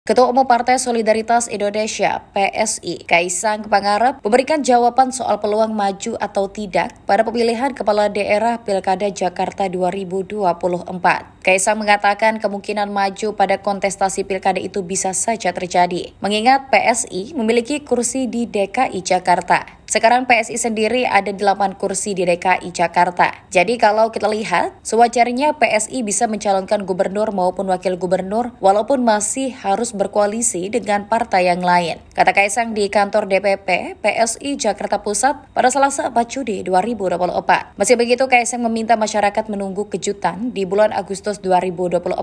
Ketua Umum Partai Solidaritas Indonesia PSI Kaisang Pangarep memberikan jawaban soal peluang maju atau tidak pada pemilihan kepala daerah Pilkada Jakarta 2024. Kaisang mengatakan kemungkinan maju pada kontestasi pilkada itu bisa saja terjadi, mengingat PSI memiliki kursi di DKI Jakarta. Sekarang PSI sendiri ada 8 kursi di DKI Jakarta. Jadi kalau kita lihat, sewajarnya PSI bisa mencalonkan gubernur maupun wakil gubernur walaupun masih harus berkoalisi dengan partai yang lain. Kata Kaisang di kantor DPP PSI Jakarta Pusat pada Selasa 4 Juni 2024. Masih begitu Kaisang meminta masyarakat menunggu kejutan di bulan Agustus 2024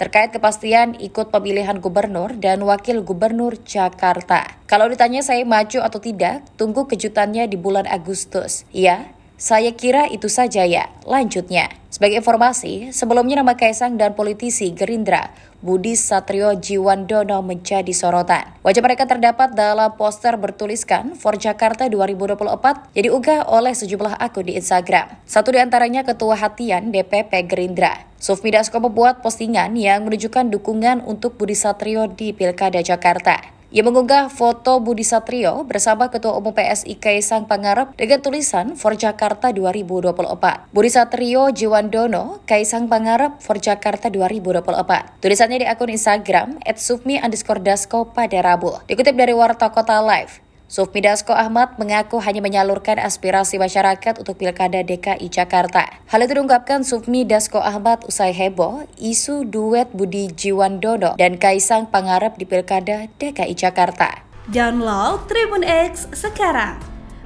terkait kepastian ikut pemilihan gubernur dan wakil gubernur Jakarta. Kalau ditanya saya maju atau tidak, tunggu kejutannya di bulan Agustus. Ya, saya kira itu saja ya, lanjutnya. Sebagai informasi, sebelumnya nama Kaisang dan politisi Gerindra, Budi Satrio Jiwandono menjadi sorotan. Wajah mereka terdapat dalam poster bertuliskan For Jakarta 2024 jadi diunggah oleh sejumlah akun di Instagram. Satu di antaranya Ketua Hatian DPP Gerindra. Sufmi Dasko membuat postingan yang menunjukkan dukungan untuk Budi Satrio di Pilkada Jakarta. Ia mengunggah foto Budi Satrio bersama Ketua Umum PSI Kaisang Pangarep dengan tulisan For Jakarta 2024. Budi Satrio Jiwandono, Kaisang Pangarep For Jakarta 2024. Tulisannya di akun Instagram @sufmi_dasko pada Rabu. Dikutip dari Warta Kota Live, Sufmi Dasko Ahmad mengaku hanya menyalurkan aspirasi masyarakat untuk Pilkada DKI Jakarta. Hal itu diungkapkan Sufmi Dasko Ahmad usai heboh isu duet Budi Jiwandono dan Kaisang Pangarep di Pilkada DKI Jakarta. Download Tribun X sekarang.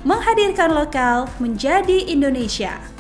Menghadirkan lokal menjadi Indonesia.